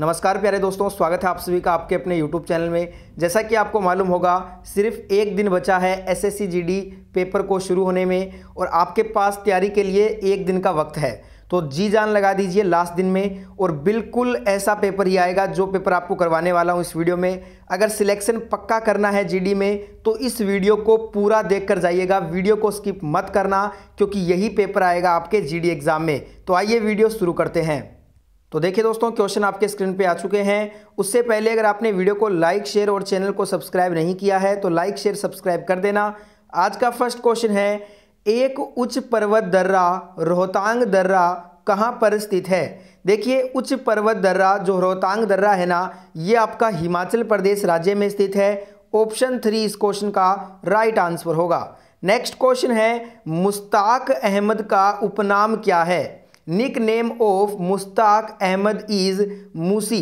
नमस्कार प्यारे दोस्तों स्वागत है आप सभी का आपके अपने यूट्यूब चैनल में जैसा कि आपको मालूम होगा सिर्फ एक दिन बचा है एस एस पेपर को शुरू होने में और आपके पास तैयारी के लिए एक दिन का वक्त है तो जी जान लगा दीजिए लास्ट दिन में और बिल्कुल ऐसा पेपर ही आएगा जो पेपर आपको करवाने वाला हूँ इस वीडियो में अगर सिलेक्शन पक्का करना है जी में तो इस वीडियो को पूरा देख कर जाइएगा वीडियो को स्किप मत करना क्योंकि यही पेपर आएगा आपके जी एग्ज़ाम में तो आइए वीडियो शुरू करते हैं तो देखिए दोस्तों क्वेश्चन आपके स्क्रीन पे आ चुके हैं उससे पहले अगर आपने वीडियो को लाइक शेयर और चैनल को सब्सक्राइब नहीं किया है तो लाइक शेयर सब्सक्राइब कर देना आज का फर्स्ट क्वेश्चन है एक उच्च पर्वत दर्रा रोहतांग दर्रा कहाँ पर स्थित है देखिए उच्च पर्वत दर्रा जो रोहतांग दर्रा है ना ये आपका हिमाचल प्रदेश राज्य में स्थित है ऑप्शन थ्री इस क्वेश्चन का राइट आंसर होगा नेक्स्ट क्वेश्चन है मुश्ताक अहमद का उपनाम क्या है nickname of Mushtaq Ahmed is Moosi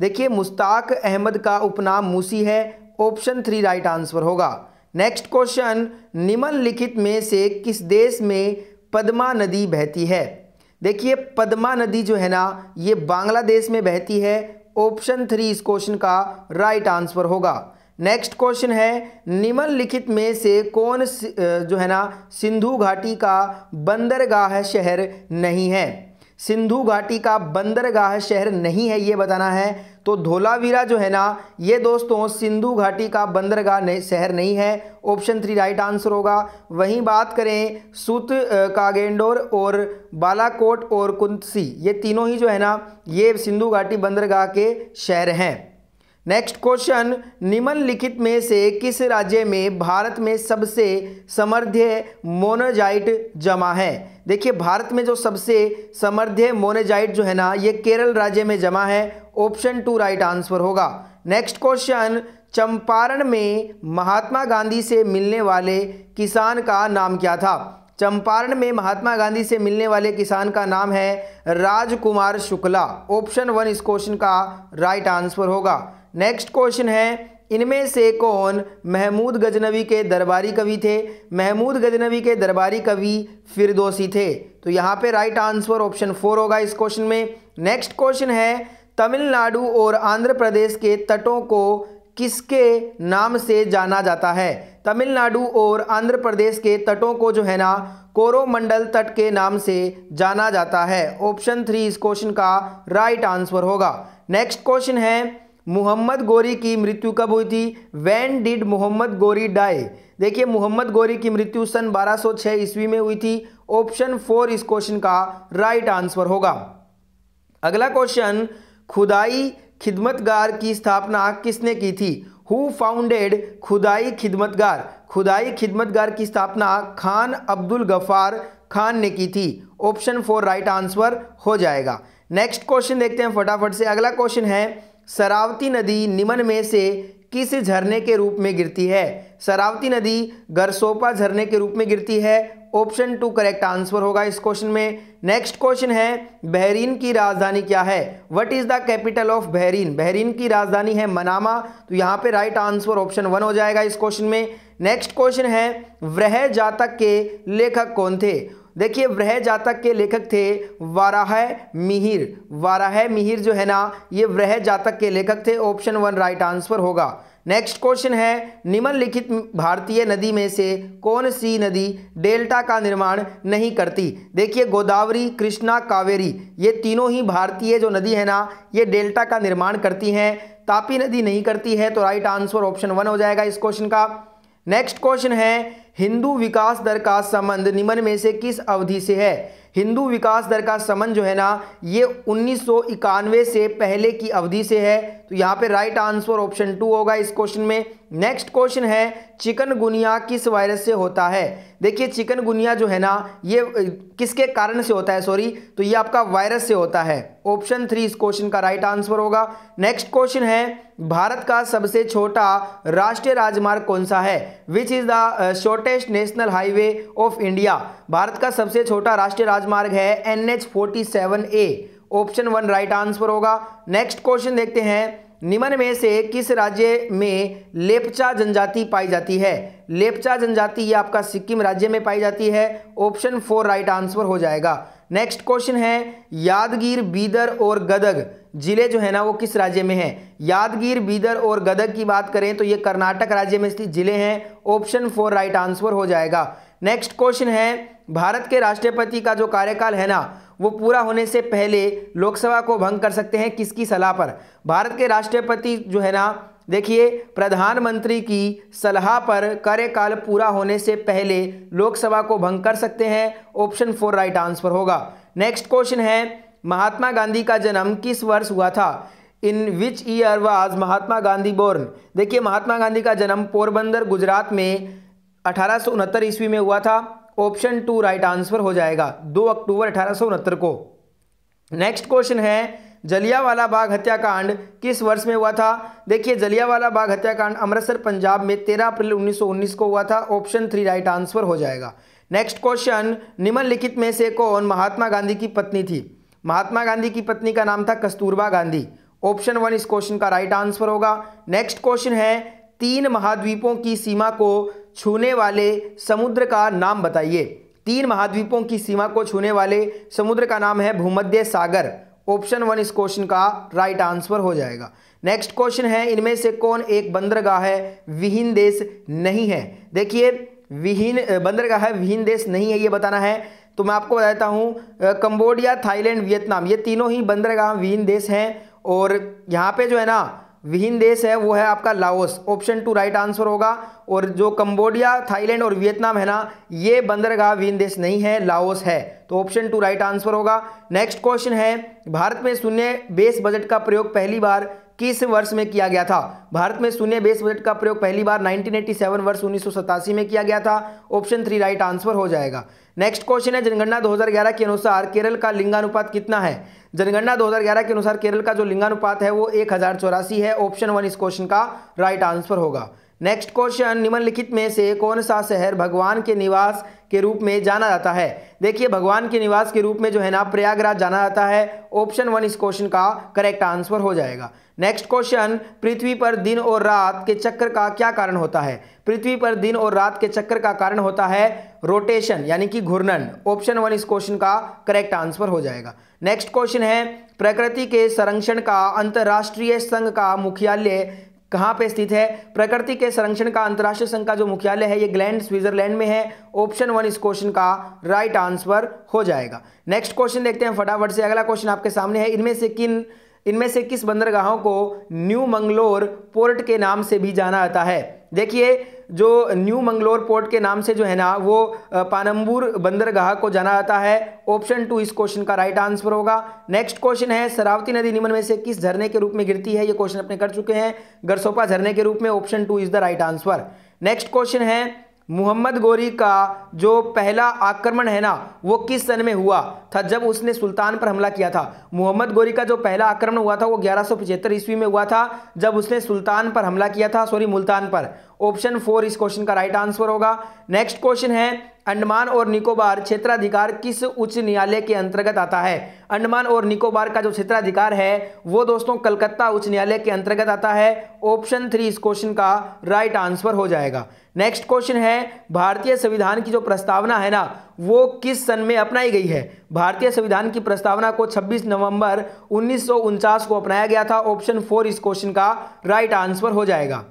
देखिए मुश्ताक अहमद का उपनाम मूसी है ऑप्शन थ्री राइट आंसर होगा नेक्स्ट क्वेश्चन निम्नलिखित में से किस देश में पद्मा नदी बहती है देखिए पद्मा नदी जो है ना ये बांग्लादेश में बहती है ऑप्शन थ्री इस क्वेश्चन का राइट आंसर होगा नेक्स्ट क्वेश्चन है निम्नलिखित में से कौन जो है ना सिंधु घाटी का बंदरगाह शहर नहीं है सिंधु घाटी का बंदरगाह शहर नहीं है ये बताना है तो धोलावीरा जो है ना ये दोस्तों सिंधु घाटी का बंदरगाह शहर नहीं है ऑप्शन थ्री राइट आंसर होगा वहीं बात करें सूत कागेंडोर और बालाकोट और कुंसी ये तीनों ही जो है ना ये सिंधु घाटी बंदरगाह के शहर हैं नेक्स्ट क्वेश्चन निम्नलिखित में से किस राज्य में भारत में सबसे समृद्ध मोनोजाइट जमा है देखिए भारत में जो सबसे समृद्ध मोनोजाइट जो है ना ये केरल राज्य में जमा है ऑप्शन टू राइट आंसर होगा नेक्स्ट क्वेश्चन चंपारण में महात्मा गांधी से मिलने वाले किसान का नाम क्या था चंपारण में महात्मा गांधी से मिलने वाले किसान का नाम है राजकुमार शुक्ला ऑप्शन वन इस क्वेश्चन का राइट आंसर होगा नेक्स्ट क्वेश्चन है इनमें से कौन महमूद गजनवी के दरबारी कवि थे महमूद गजनवी के दरबारी कवि फिरदोसी थे तो यहाँ पे राइट आंसर ऑप्शन फोर होगा इस क्वेश्चन में नेक्स्ट क्वेश्चन है तमिलनाडु और आंध्र प्रदेश के तटों को किसके नाम से जाना जाता है तमिलनाडु और आंध्र प्रदेश के तटों को जो है ना कोरोमंडल तट के नाम से जाना जाता है ऑप्शन थ्री इस क्वेश्चन का राइट आंसर होगा नेक्स्ट क्वेश्चन है मोहम्मद गोरी की मृत्यु कब हुई थी वैन डिड मोहम्मद गोरी डाई देखिए मोहम्मद गोरी की मृत्यु सन 1206 ईस्वी में हुई थी ऑप्शन फोर इस क्वेश्चन का राइट आंसर होगा अगला क्वेश्चन खुदाई खिदमतगार की स्थापना किसने की थी हु फाउंडेड खुदाई खिदमतगार खुदाई खिदमतगार की स्थापना खान अब्दुल गफ़ार खान ने की थी ऑप्शन फोर राइट आंसर हो जाएगा नेक्स्ट क्वेश्चन देखते हैं फटाफट से अगला क्वेश्चन है सरावती नदी निमन में से किस झरने के रूप में गिरती है सरावती नदी गरसोपा झरने के रूप में गिरती है ऑप्शन टू करेक्ट आंसर होगा इस क्वेश्चन में नेक्स्ट क्वेश्चन है बहरीन की राजधानी क्या है what is the capital of Bahrain Bahrain की राजधानी है मनामा तो यहाँ पे राइट आंसर ऑप्शन वन हो जाएगा इस क्वेश्चन में नेक्स्ट क्वेश्चन है वृह जातक के लेखक कौन थे देखिए वृह जातक के लेखक थे वाराह मिहिर वाराह मिहिर जो है ना ये वृह जातक के लेखक थे ऑप्शन वन राइट आंसर होगा नेक्स्ट क्वेश्चन है निम्नलिखित भारतीय नदी में से कौन सी नदी डेल्टा का निर्माण नहीं करती देखिए गोदावरी कृष्णा कावेरी ये तीनों ही भारतीय जो नदी है ना ये डेल्टा का निर्माण करती हैं तापी नदी नहीं करती है तो राइट आंसर ऑप्शन वन हो जाएगा इस क्वेश्चन का नेक्स्ट क्वेश्चन है हिंदू विकास दर का संबंध निम्न में से किस अवधि से है हिंदू विकास दर का संबंध जो है ना ये उन्नीस से पहले की अवधि से है तो यहाँ पे राइट आंसर ऑप्शन टू होगा इस क्वेश्चन में नेक्स्ट क्वेश्चन है चिकनगुनिया किस वायरस से होता है देखिए चिकनगुनिया जो है ना ये किसके कारण से होता है सॉरी तो ये आपका वायरस से होता है ऑप्शन थ्री इस क्वेश्चन का राइट आंसर होगा नेक्स्ट क्वेश्चन है भारत का सबसे छोटा राष्ट्रीय राजमार्ग कौन सा है which is the short shortest national highway of India Bharat का सबसे छोटा राष्ट्रीय राजमार्ग है N H forty seven A option one right answer होगा नेक्स्ट क्वेश्चन देखते हैं निम्न में से किस राज्य में लेपचा जनजाति पाई जाती है लेपचा जनजाति ये आपका सिक्किम राज्य में पाई जाती है ऑप्शन फोर राइट आंसर हो जाएगा नेक्स्ट क्वेश्चन है यादगीर बीदर और गदग ज़िले जो है ना वो किस राज्य में है यादगीर बीदर और गदग की बात करें तो ये कर्नाटक राज्य में स्थित ज़िले हैं ऑप्शन फोर राइट आंसर हो जाएगा नेक्स्ट क्वेश्चन है भारत के राष्ट्रपति का जो कार्यकाल है ना वो पूरा होने से पहले लोकसभा को भंग कर सकते हैं किसकी सलाह पर भारत के राष्ट्रपति जो है ना देखिए प्रधानमंत्री की सलाह पर कार्यकाल पूरा होने से पहले लोकसभा को भंग कर सकते हैं ऑप्शन फोर राइट आंसर होगा नेक्स्ट क्वेश्चन है महात्मा गांधी का जन्म किस वर्ष हुआ था in which year was Mahatma Gandhi born देखिए महात्मा गांधी का जन्म पोरबंदर गुजरात में अठारह ईस्वी में हुआ था ऑप्शन टू राइट आंसर हो जाएगा दो अक्टूबर अठारह को नेक्स्ट क्वेश्चन है जलियावाला बाग हत्याकांड किस वर्ष में हुआ था देखिए जलियावाला बाग हत्याकांड अमृतसर पंजाब में 13 अप्रैल 1919 को हुआ था ऑप्शन थ्री राइट आंसर हो जाएगा नेक्स्ट क्वेश्चन निम्नलिखित में से कौन महात्मा गांधी की पत्नी थी महात्मा गांधी की पत्नी का नाम था कस्तूरबा गांधी ऑप्शन वन इस क्वेश्चन का राइट आंसर होगा नेक्स्ट क्वेश्चन है तीन महाद्वीपों की सीमा को छूने वाले समुद्र का नाम बताइए तीन महाद्वीपों की सीमा को छूने वाले समुद्र का नाम है भूमध्य सागर ऑप्शन वन इस क्वेश्चन का राइट आंसर हो जाएगा नेक्स्ट क्वेश्चन है इनमें से कौन एक बंदरगाह है विहीन देश नहीं है देखिए विहीन बंदरगाह है विहीन देश नहीं है ये बताना है तो मैं आपको बता देता हूँ कम्बोडिया थाईलैंड वियतनाम ये तीनों ही बंदरगाह विहीन देश हैं और यहाँ पे जो है ना विहीन देश है वो है आपका Laos option two right answer होगा और जो कंबोडिया थाईलैंड और वियतनाम है ना ये बंदरगाह विहीन देश नहीं है लाओस है तो ऑप्शन टू राइट आंसर होगा नेक्स्ट क्वेश्चन है भारत में शून्य बेस बजट का प्रयोग पहली बार किस वर्ष में किया गया था भारत में शून्य बेस बजट का प्रयोग पहली बार 1987 वर्ष उन्नीस में किया गया था ऑप्शन थ्री राइट आंसर हो जाएगा नेक्स्ट क्वेश्चन है जनगणना 2011 के अनुसार केरल का लिंगानुपात कितना है जनगणना 2011 के अनुसार केरल का जो लिंगानुपात है वो एक है ऑप्शन वन इस क्वेश्चन का राइट आंसर होगा नेक्स्ट क्वेश्चन निम्नलिखित में से कौन सा शहर भगवान के निवास के रूप में जाना जाता है देखिए भगवान के निवास के रूप में जो है ना प्रयागराज जाना जाता है ऑप्शन वन इस क्वेश्चन का करेक्ट आंसर हो जाएगा नेक्स्ट क्वेश्चन पृथ्वी पर दिन और रात के चक्कर का क्या कारण होता है पृथ्वी पर दिन और रात के चक्कर का कारण होता है रोटेशन यानी कि घूर्णन ऑप्शन वन इस क्वेश्चन का करेक्ट आंसर हो जाएगा नेक्स्ट क्वेश्चन है प्रकृति के संरक्षण का अंतर्राष्ट्रीय संघ का मुख्यालय कहाँ पे स्थित है प्रकृति के संरक्षण का अंतर्राष्ट्रीय संघ का जो मुख्यालय है ये ग्लैंड स्विट्जरलैंड में है ऑप्शन वन इस क्वेश्चन का राइट आंसर हो जाएगा नेक्स्ट क्वेश्चन देखते हैं फटाफट से अगला क्वेश्चन आपके सामने है इनमें से किन इनमें से किस बंदरगाहों को न्यू मंगलोर पोर्ट के नाम से भी जाना जाता है देखिए जो न्यू मंगलोर पोर्ट के नाम से जो है ना वो पानम्बूर बंदरगाह को जाना जाता है ऑप्शन टू इस क्वेश्चन का राइट आंसर होगा नेक्स्ट क्वेश्चन है सरावती नदी निम्न में से किस झरने के रूप में गिरती है ये क्वेश्चन अपने कर चुके हैं गरसोपा झरने के रूप में option two is the right answer next question है मोहम्मद गोरी का जो पहला आक्रमण है ना वो किस सन में हुआ था जब उसने सुल्तान पर हमला किया था मोहम्मद गोरी का जो पहला आक्रमण हुआ था वो ग्यारह ईस्वी में हुआ था जब उसने सुल्तान पर हमला किया था सॉरी मुल्तान पर ऑप्शन फोर इस क्वेश्चन का राइट आंसर होगा नेक्स्ट क्वेश्चन है अंडमान और निकोबार क्षेत्राधिकार किस उच्च न्यायालय के अंतर्गत आता है अंडमान और निकोबार का जो क्षेत्राधिकार है वो दोस्तों कलकत्ता उच्च न्यायालय के अंतर्गत आता है ऑप्शन थ्री इस क्वेश्चन का राइट आंसर हो जाएगा नेक्स्ट क्वेश्चन है भारतीय संविधान की जो प्रस्तावना है ना वो किस सन में अपनाई गई है भारतीय संविधान की प्रस्तावना को 26 नवंबर उन्नीस को अपनाया गया था ऑप्शन फोर इस क्वेश्चन का राइट आंसर हो जाएगा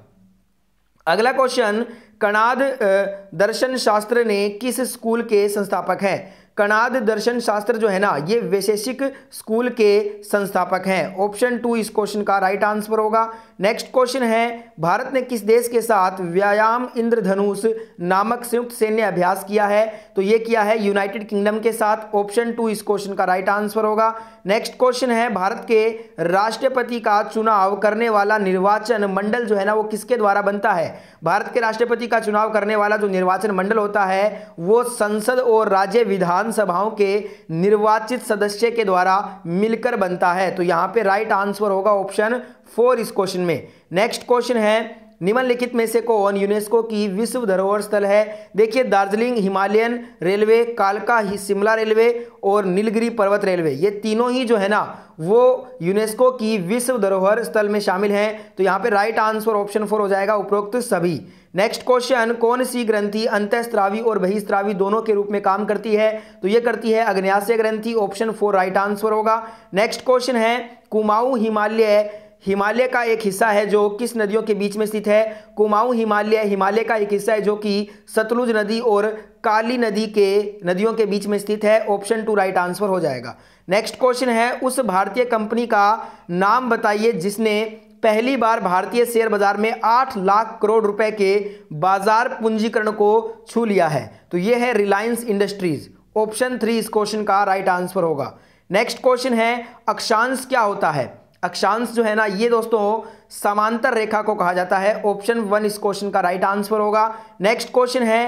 अगला क्वेश्चन कणाद दर्शन शास्त्र ने किस स्कूल के संस्थापक हैं कणाद दर्शन शास्त्र जो है ना ये वैशेषिक स्कूल के संस्थापक हैं ऑप्शन टू इस क्वेश्चन का राइट आंसर होगा नेक्स्ट क्वेश्चन है भारत ने किस देश के साथ व्यायाम इंद्रधनुष नामक संयुक्त सैन्य अभ्यास किया है तो ये किया है यूनाइटेड किंगडम के साथ ऑप्शन टू इस क्वेश्चन का राइट आंसर होगा नेक्स्ट क्वेश्चन है भारत के राष्ट्रपति का चुनाव करने वाला निर्वाचन मंडल जो है ना वो किसके द्वारा बनता है भारत के राष्ट्रपति का चुनाव करने वाला जो निर्वाचन मंडल होता है वो संसद और राज्य विधान विधानसभाओं के निर्वाचित सदस्य के द्वारा मिलकर बनता है तो यहाँ पे राइट आंसर होगा ऑप्शन फोर इस क्वेश्चन में नेक्स्ट क्वेश्चन है निम्नलिखित में से कौन यूनेस्को की विश्व धरोहर स्थल है देखिए दार्जिलिंग हिमालयन रेलवे कालका ही शिमला रेलवे और नीलगिरी पर्वत रेलवे ये तीनों ही जो है ना वो यूनेस्को की विश्व धरोहर स्थल में शामिल हैं तो यहाँ पे राइट आंसर ऑप्शन फोर हो जाएगा उपरोक्त सभी नेक्स्ट क्वेश्चन कौन सी ग्रंथि अंतस्त्रावी और बहिस्त्रावी दोनों के रूप में काम करती है तो ये करती है अग्न्याशय ग्रंथि ऑप्शन फोर राइट आंसर होगा नेक्स्ट क्वेश्चन है कुमाऊं हिमालय हिमालय का एक हिस्सा है जो किस नदियों के बीच में स्थित है कुमाऊं हिमालय हिमालय का एक हिस्सा है जो कि सतलुज नदी और काली नदी के नदियों के बीच में स्थित है ऑप्शन टू राइट आंसर हो जाएगा नेक्स्ट क्वेश्चन है उस भारतीय कंपनी का नाम बताइए जिसने पहली बार भारतीय शेयर बाजार में आठ लाख करोड़ रुपए के बाजार पूंजीकरण को छू लिया है तो यह है रिलायंस इंडस्ट्रीज ऑप्शन थ्री इस क्वेश्चन का राइट आंसर होगा नेक्स्ट क्वेश्चन है अक्षांश क्या होता है अक्षांश जो है ना ये दोस्तों समांतर रेखा को कहा जाता है ऑप्शन वन इस क्वेश्चन का राइट आंसर होगा नेक्स्ट क्वेश्चन है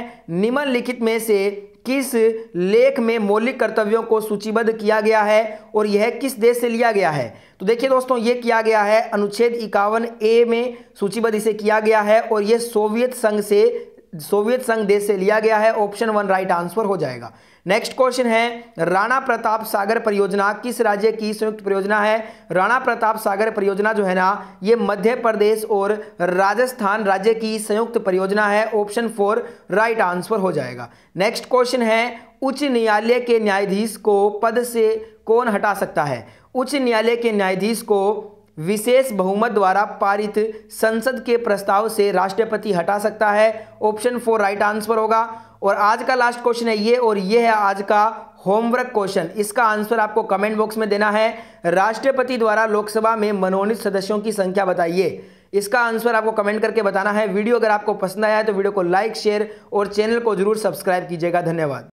निम्नलिखित में से किस लेख में मौलिक कर्तव्यों को सूचीबद्ध किया गया है और यह किस देश से लिया गया है तो देखिए दोस्तों ये किया गया है अनुच्छेद इक्यावन ए में सूचीबद्ध इसे किया गया है और यह सोवियत संघ से सोवियत संघ देश से लिया गया है ऑप्शन वन राइट आंसर हो जाएगा नेक्स्ट क्वेश्चन है राणा प्रताप सागर परियोजना किस राज्य की संयुक्त परियोजना है राणा प्रताप सागर परियोजना जो है ना ये मध्य प्रदेश और राजस्थान राज्य की संयुक्त परियोजना है ऑप्शन फोर राइट आंसर हो जाएगा नेक्स्ट क्वेश्चन है उच्च न्यायालय के न्यायाधीश को पद से कौन हटा सकता है उच्च न्यायालय के न्यायाधीश को विशेष बहुमत द्वारा पारित संसद के प्रस्ताव से राष्ट्रपति हटा सकता है ऑप्शन फोर राइट आंसर होगा और आज का लास्ट क्वेश्चन है ये और ये है आज का होमवर्क क्वेश्चन इसका आंसर आपको कमेंट बॉक्स में देना है राष्ट्रपति द्वारा लोकसभा में मनोनीत सदस्यों की संख्या बताइए इसका आंसर आपको कमेंट करके बताना है वीडियो अगर आपको पसंद आया है तो वीडियो को लाइक शेयर और चैनल को जरूर सब्सक्राइब कीजिएगा धन्यवाद